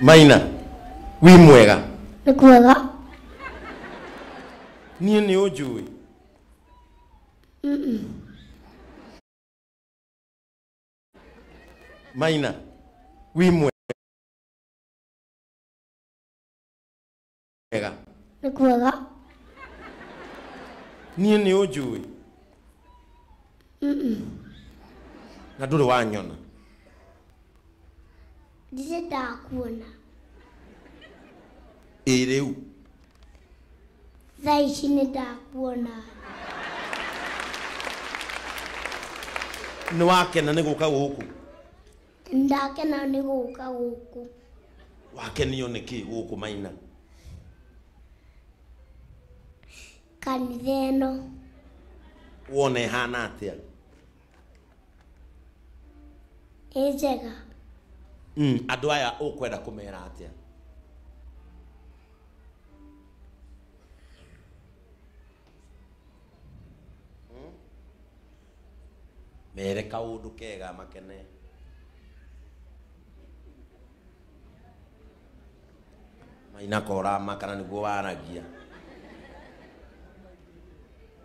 maina wi mwega nä kwega niä nä å njå ä maina wi mwega nä kwega niä nä å njå na ndå rä wanyona Ndize ndakuona. Ĩ e rĩu? Thaa ici nĩ ndakuona. Nĩ wakena nĩ gũka gũkũ? Ndakena nĩ gũka gũkũ. Wakenio nĩ kĩ gũkũ Maina? Kanitha ĩno. Wona ĩhana atĩa? Ĩ njega. mm. andå aya å kwenda kå mera atä a oh, mere kaå ndå kega makene mainakorama kana nä guo waragia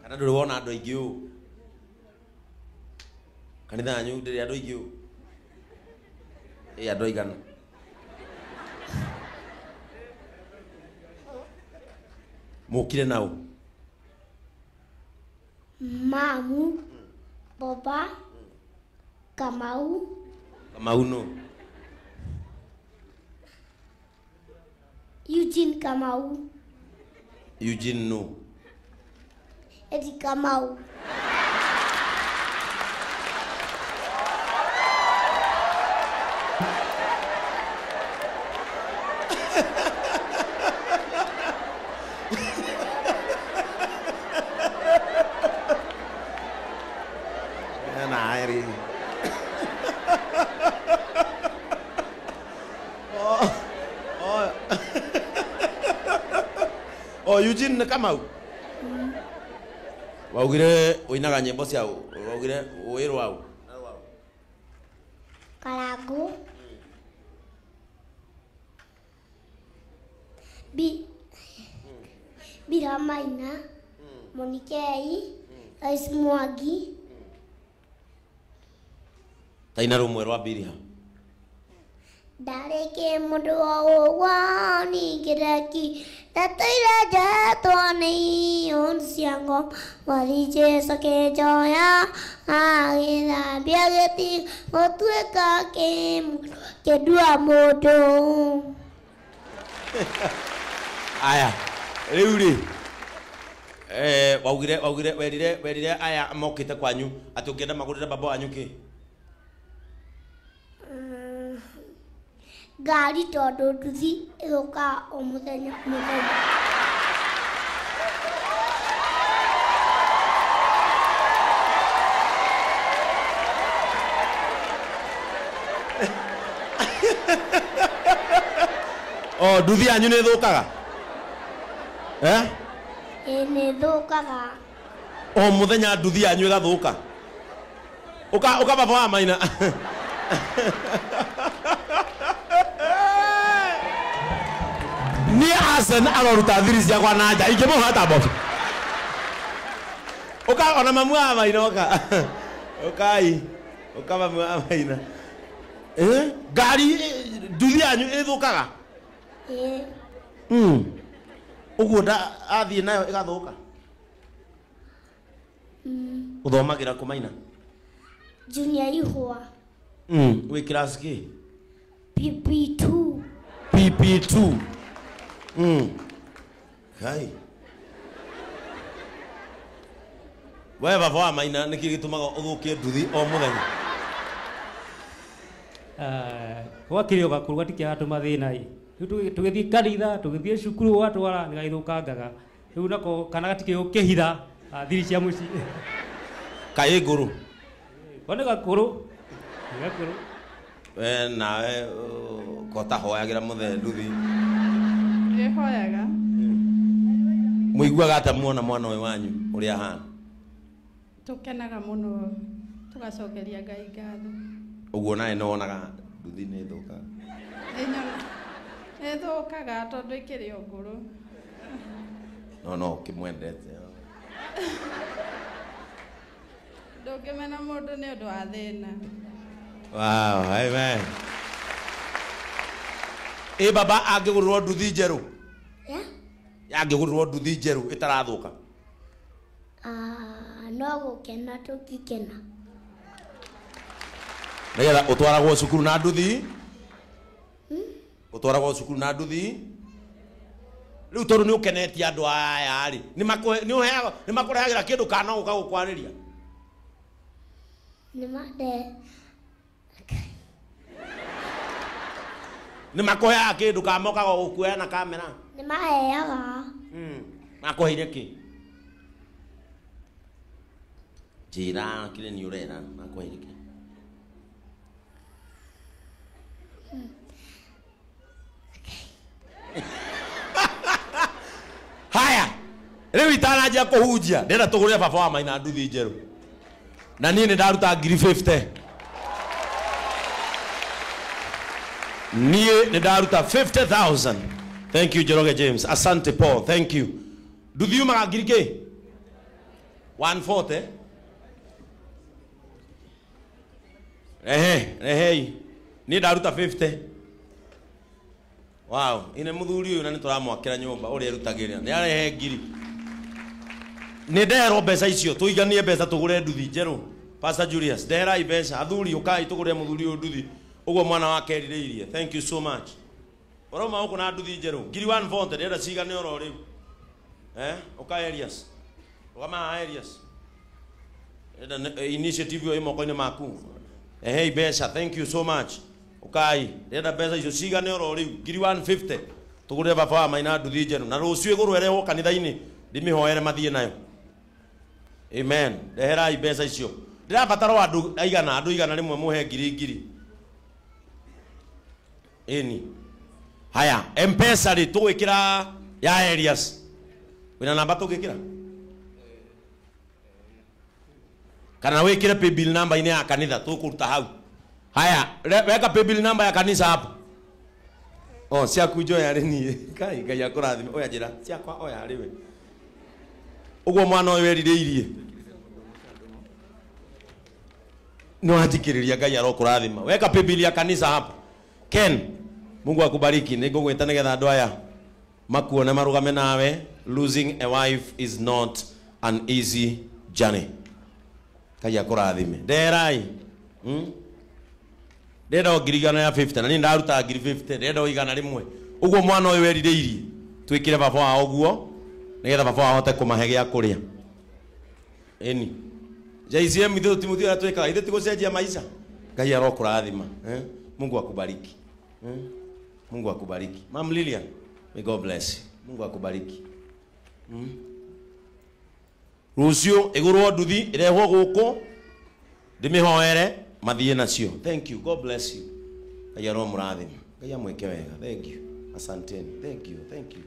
kana ndå rä wona andå aingä å kanitha nyu ndä rä andå aingä å andå aigana må kire naå mamu boba kamau kamau no eugene kamau eugene no edi kamau Eugene Nyeri ഓ Eugene Kamau waugire uinaga nyimbo cia waugire wĩrwau taina rumwe rwa biriha ndareke mundu wa ugwa ningireki ndataire njetwa ni iun cia ngoma mwathi jesu kä agithambia giti gutuika kindua mundu aya riu ri eh, waugire waugire werire werire aya mokä te kwanyu enda magå rä re baba wanyu kä ngari tondå nduthi ä gå kaga å må thenya må thenya o oh, nduthi yanyu nä thå kaga ä eh? nä thå kaga o må thenya nduthi yanyu ä gathå ka å ka baba wa maina niä arsen aroruta thiri ciakwa na nja ingä må hata bobi å ona mamu wa maina åka å kai å ka mamu wa maina ngari nduthi yanyu ä thå kaga å hmm. guo athiä nayo ä gathå ka å hmm. thomagä ra kå maina junior ihwa wä kä raci pp2 pp2 Mm. Kai. Wewe baba wa maina niki gitumaga ugukie nduthi o muthenya. Eh, gwakire kuruga gatikia hatu mathina i. Tugithi kanitha, tugithii cukuru watwara nigaithukangaga. Riu nako kana gatikio ukihitha ah, thiri cia muci. Kai nguru. Kone gakuru. Gakuru. We nawe gotahoyagira uh, muthe nduthi. rä hoyaga må hmm. iguaga ata mwona mwana å yå wanyu å rä a ha tå kenaga må no tå gacokeria ngai ngathi å guo naä no wonaga nduthi nä thå kaga nä thå kaga tondå ä kä räa ngå rå nono å kä mwendete ndå ngä mena må ndå nä å ndå wa thä na ä baba angä gå rä rwo nduthi njerå yangä gå rä rwo nduthi njerå ä tarathå ka no kena tå ngikena nä getha å twaragwo cukuru na nduthi å twaragwo cukuru na nduthi rä u tondå nä å kenetie andå ayayarä nä makå rehagä ra kä ndå kana gå ka gå kwarä ria nä makåheaga kä ndå kamokaga gå kuoya na kamera nä maheaga hmm, makå heire kä njä ra kä rä nä å rera makå heire kä hmm. haya rä u itananjia kå hunjia ndä enda tå gå rä re baba wa maina nduthi njerå na niä nä ndaruta ngiri niye ndaruta 50000 thank you jeroge James asante Paul thank you nduthiumaga ngiri ki 140 rehe rehei niä ndaruta 50 wow ine må thuri å yå na nä tå ramwakä ra nyå mba å rä a erutagä rä ra nä arehe ngiri nä nderwo mbeca icio tå iganie mbeca tå gå re nduthi njerå julius nderai mbeca athuri å kai tå gå re må thuri å nduthi ugo mwana wake eririirie thank you so much urauma uku na nduthi njeru ngiri one vonte ndenda cigane oro riu eh uka areas ugama areas ndenda eh, initiative yo imoko ni maku eh hey besa thank you so much ukai ndenda mbeca icio cigane oro riu ngiri 150 tugure tugurire baba wa maina nduthi njeru na rucio iguru erehwo kanitha-ini ndimihoere mathie nayo amen ndeherai mbeca icio ndirabatara andu aigana andu igana rimwe muhe ngiri ngiri eni haya mpesa rä tå kira ya Elias wina namba tå kira kana wä kire paybill namba inä ya kanitha tå kå hau haya weka paybill namba ya kanisa hapo o oh, ciaku njo yarä niä kai ngai akå rathime oya njä ra ciakwa oya rä we å guo mwana å yå erirä irie nä wanjikärä ria ngai arokå weka paybill ya kanisa hapo Ken Mungu akubariki nigugwita nigetha andu aya makuone marugame nawe losing a wife is not an easy journey kai akurathime nderai hmm? ndenda ngiri igana ya 50 na ni ndaruta ngiri 50 ndenda igana rimwe uguo mwana uyu werirĩirie twikire baba wao guo nigetha baba wahote kũmahe gĩa kũrĩa ĩni jaisiemu ithuĩ tumuthio ũrĩa twĩkaga ithuĩ tigũcenjia maica ngai arokũrathima eh? mungu akubariki Hmm? Mungu akubariki. Mam Lilian, may God bless you. Mungu akubariki. Hmm? Rucio igurwo nduthi irehwo guku ndimihoere mathie nacio. Thank you. God bless you. Ngai arwo murathime. Ngai amweke wega. Thank you. Asanteni. Thank you. Thank you.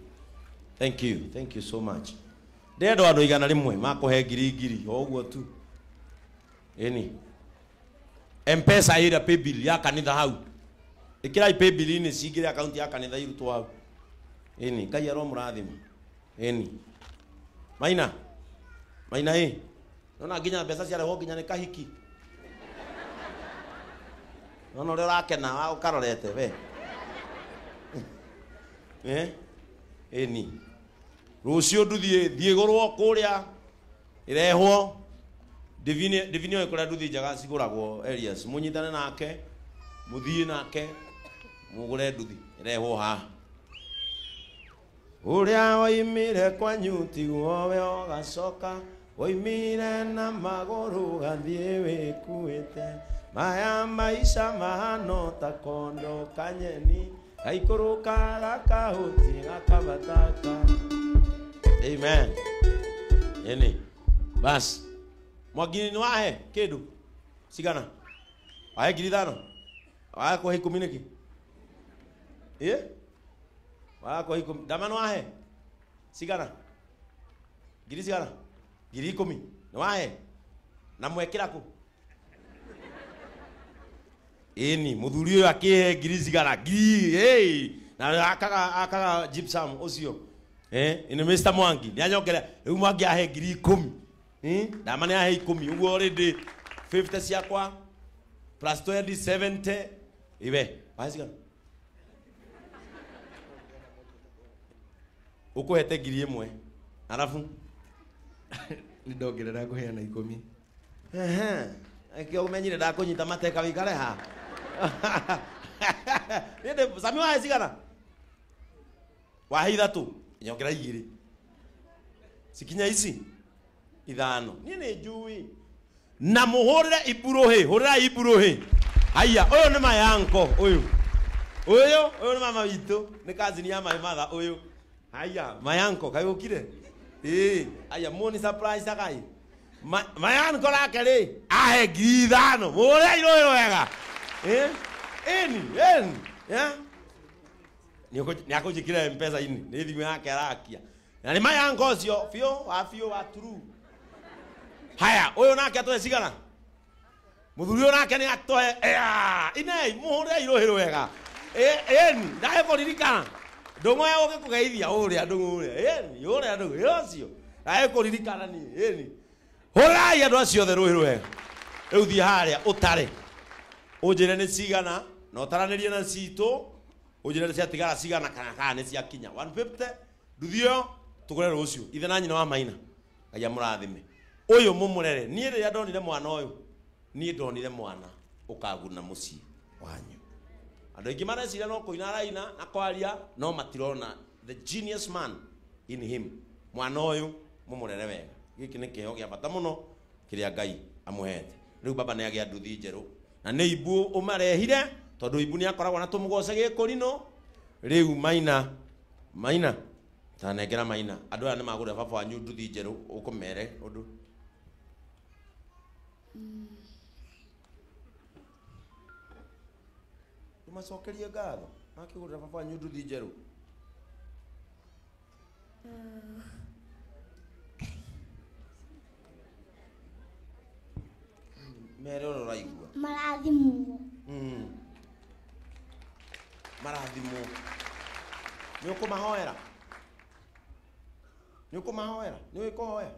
Thank you. Thank you so much. Ndendwa andu igana rimwe makuhe ngiri ngiri oguo tu. Eni. Mpesa ira paybill ya kanitha hau ikira ipe bilini cingire account ya kanitha iru twa ini kai aro murathima ini maina maina ĩ nona ginya besa mbeca ho ginya ne kahiki nona ũrĩa ũrakena wa ũkarorete we ĩni rũciũ nduthiĩ thiĩgũrwo kũrĩa ĩrehwo ndivini oĩ kũrĩa nduthi njega cigũragwo areas mũnyitane nake mũthiĩ nake mugure nduthi rehwo haha uria waimire kwanyu tiguo we ugacoka woimire na maguru gathie wikuite maya maisha mahano ta kondo kanyeni gaikuruka gakahuti gakabataka amen ini basi mwagini ni wahe kindu cigana wahe ngiri thano wahe kuhe ikumi niki eh wala ko hikum damano ahe sigana giri sigana giri komi no ahe namwekira ku ini muthuri uyu akihe giri cigara giri: hey. na akaga akaga gypsum ucio eh ini Mr Mwangi ni anyongera riu eh, Mwangi ahe ngiri ikumi eh ndama ni ahe ikumi uguo already 50 siakwa, plus 20 70 ibe wazigana ukuhete ngiri imwe arabu nindongerera nguheana ikumi umenyire ndakunyita mateka wikare ha ninde sami wahe cigana wahe ithatu nyongera igiri cikinya ici ithano niĩ nĩ njui na muhurire iburuhi hurira iburuhi haya uyu ni mayanko uyu uyu oyo ni mama witu ni kazini ya mai matha uyu Haya, mayanko kayukire. Eh, haya moni surprise sakai. Ma, mayanko lake ri ahe ngiri ithano mũrĩa irũĩ wega eh? ini ini yeah? nĩ akũnjĩkire mpesa ini nĩ thimũ yake arakia na nĩ mayanko ũcio biũ wa biũ wa turu haya ũyũ nake atũhe cigana mũthuri ũyũ nake nĩ atũhe inei mũhũrĩre irũhĩ rwega ini eh, ndahekoririkana ndungoya uke kugeithia uria ndungu uria ĩni uria ndungu ĩra ũcio nawe ni acio cigana na ũtaranĩrie na citũ ũnjĩre nĩ ciatigara cigana kana kana nĩ ciakinya 150 nduthi ĩyo tũgũre ithe na nyina wa maina ngai amũrathime ũyũ mũmũrere niĩ ndonire mwana ũyũ niĩ ndonire mwana ũkaguna wanyu andå aingä mareciria no kå ina araina na kwaria no matirona the genius man in him mwana å yå må må rere wega gä kä nä kä heo gä a bata må no kä rä a ngai amå hete rä u baba nä agä a nduthi njerå na nä imbu å marehire tondå imbu nä akoragwo na tå må goce gä kå rinå rä u maina maina tanengera maina andå aya nä magå re baba wanyu nduthi njerå å kå mere å ndå mm. macokerie ngatho makä gå rä ra baba wanyu nduthi njeru mere å raigua marathimwo hmm. marathimwo nä å kå mahoera nä å kå mahoera nä å ä kå hoya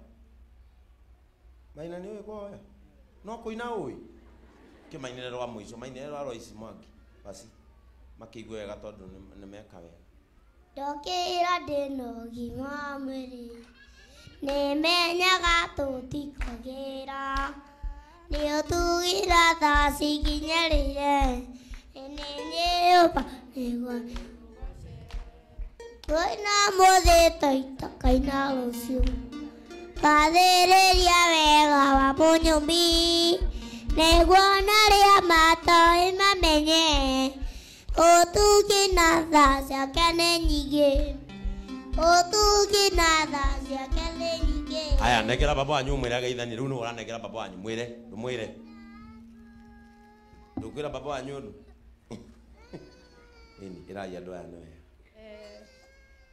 maina nä å ä kå hoya no kå ina å ä kä mainä rerwa må ico mainä rerwa rwa ici mwangi basi makĩigua wega tondũ nĩ meka wega ndokĩra ndĩna ũgima wa mwĩrĩ nĩ menyaga tũtikogĩra nĩ ũtugĩra thaa cikinyĩrĩire nĩ nyĩũmba nĩguo kwĩna mũthĩ toito kaina rũciũ wega wa mũnyũmbi nĩguonaria matoi mamenye ũtugi na tha ciake nĩ nyingĩ ũtugi na tha ciake nĩ nyingĩ aya negera baba wanyu mwĩre ageithanie rĩu nĩwe ũranegera baba wanyu mwĩre ndũmwĩre ndũkwĩra baba wanyu ũndũ ĩni ĩrai andũ aya nĩ wega eh,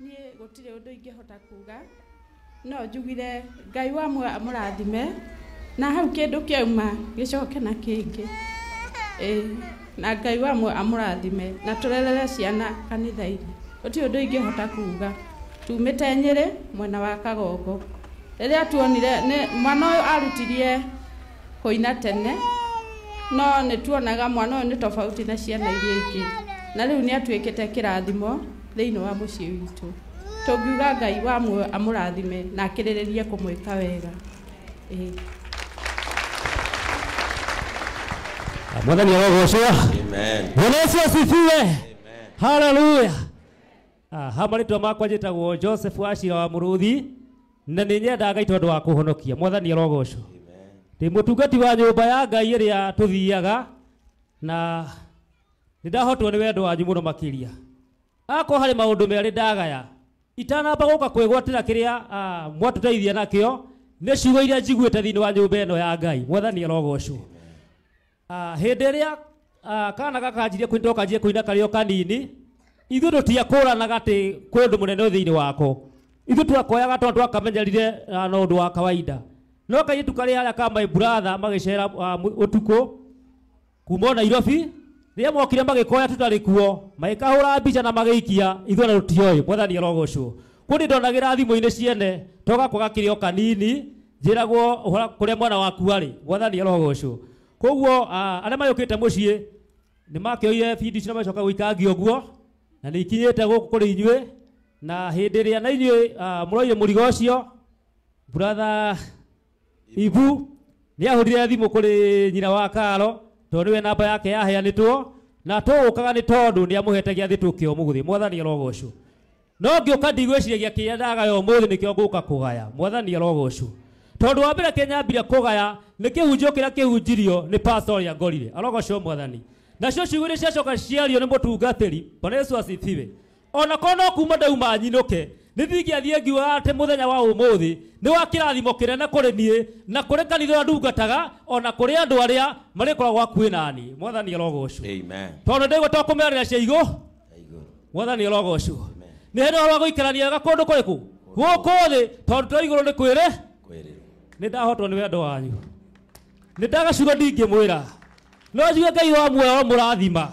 niĩ gũtirĩ ũndũ hota kuga no njugire ngai wamwe amũrathime na hau kä ndå kä auma gä coke na kä ngä na ngai wamwe amå rathime na tå rerere ciana kanithainä å ti å ndå ingä hota kuga tumä te nyä rä mwena wa kagongo rä rä a mwana å yå arutirie hå ina tene no nä tuonaga mwana å yå näna ciana iriingä narä u nä atuä kä te kä rathimo thä inä wa må ciä witå tå ngiuga ngai wamwe amå rathime na akä rä rä rie kå mwä ka wega Bwana ni Amen. Bwana Yesu asifiwe. Amen. Hallelujah. Aha marĩtwa makwa njĩtagwo Joseph Wachira wa Mũrũthi na nĩ nyendaga itondo wa kũhonokia mwathani arogoshwo ndĩ mũtungati wa nyũmba ya ngai ĩrĩa tũthiaga na nĩ ndahotwo nĩ wendo wanyu mũno makĩria akorwo harĩ maũndũ merĩ ndagaya itanamba gũka kwĩgwatĩra kĩrĩa ah, mwatũteithia nakĩo nĩ ciugo iria njiguĩte thĩinĩ wa nyũmba ĩno ya ngai mwathani arogoshwo hä ah, ria ah, kana gakanjirie kwinda kanjirie kuina kari o kanini ithu tutiakuranaga ati kwi undu munene thiini wako ithu twakoyaga tondu twakamenyerire ah, na undu wa kawaida no kairitu kari aria ka my brother magicera utuku kuma nairobi riria mokire magikoya tutari kuo magikahura mbica na ikia ithu na tutioi mwathani arogocu kundi ndonagira thimu-ini ciene togakwaga kiri o kanini njiragwo kuria mwana waku ari mwathani arogocu koguo arä ah, a mayå kä te må ciä nä makioire bindi icio macoka na nä ikinyä te gå na hä ndä na inyuä ah, må roire må rigo ibu nä ahå rire thimå kå nyina wa karo tondå nä namba yake na tå kaga nä tondå nä amå gå thä mwathani arogocwo no ngä å ka ndigwä ciria gä akä ndaga mwathani tondu wa mbere kenya ambire kugaya nä kä hunjio kä rä a kä hunjirio nä pastor ya ngorire arogocwo mwathani nacio ciugo iria ciacoka ciario nä må tungatä ri bwana yesu acitiwe ona korwo no kuma ndauma nyinå ke nä thingä ngiuga atä må thenya wa å må thä nä wa kä rathimo kä rene kå rä niä na kå rä kanitha ndungataga ona kå rä andå arä a marä koragwo akuä nani mwathani arogocwo tondå ndaigua to kå mä arä ra cia igå mwathani arogocwo nä hä ndä rwa gå ikarania ga kå ndå kå rä kå gå kå thä tondå to igå rå nä kwä re nä ndahotwo nä wendo wanyu nä ndagacugo ndingä mwä ra no njuge ngai wa muoyo må rathima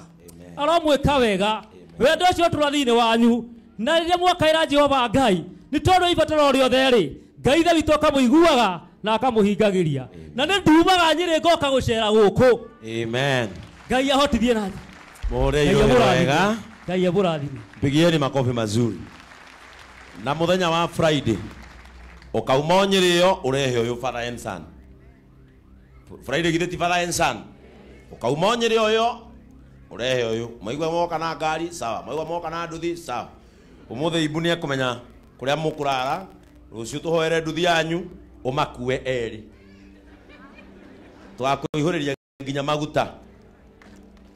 aromwä ka wega wendo å cio tå ra wanyu na rä rä a mwakaä jehova ngai nä tondå ibatara å rä othe rä ngai ithe witå akamå iguaga na akamå hingagä ria na nä ndumaga nyä rä ngoka gå cera gå kå ngai ahotithie na ngai emå rathime makobi mazuri na må thenya wa friday ukauma onyirio urehe uyu fara ensan friday githe ti fara ensan ukauma onyirio uyo urehe uyu maigwa moka na ngari sawa maigwa moka na nduthi sawa umuthe ibuni ni akumenya kuria mukurara rucio tuhoere nduthi yanyu umakue eri twakuihuriria nginya maguta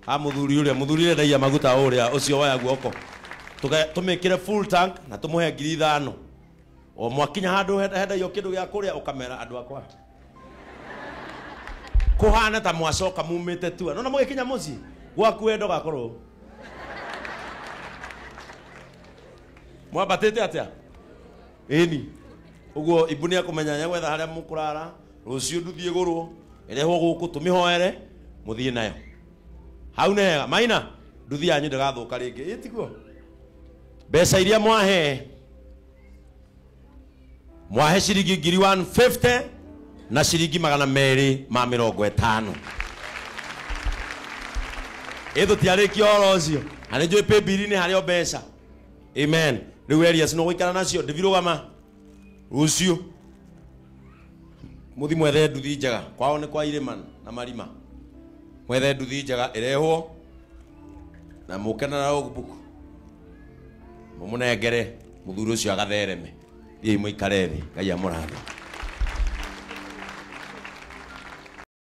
ha muthuri uria muthuri uria ndaia maguta uria ucio waya guoko tumikire full tank na tumuhe ngiri ithano o mwakinya handu hendagio kindu gia kuria ukamera andu akwa kuhana ta mwacoka mumite tu nona mugikinya muci gwaku wendo gakorwo mwambatite atia ini uguo ibu ni akumenya nyegwetha haria mukurara rucio nduthie gurwo irehwo guku tumihoere muthie nayo hau nehega maina nduthi yanyu ndigathuka ringi itiguo mbeca iria mwahe mwahe ciringi ngiri 150 na ciringi magana meri ma mĩrongo etano ĩtũ tiarĩkia oro ũcio na nĩ njũĩ pĩ besa o mbeca amen rĩu elias no gũikara nacio ndĩbirũgama rũciũ muthi mwethe nduthi njega kwao nĩ kwa irĩma na marima mwethe nduthi njega ĩrehwo na mũke na notebook mũmũnengere mũthuri ũcio agathereme y muy cariño, que haya morado.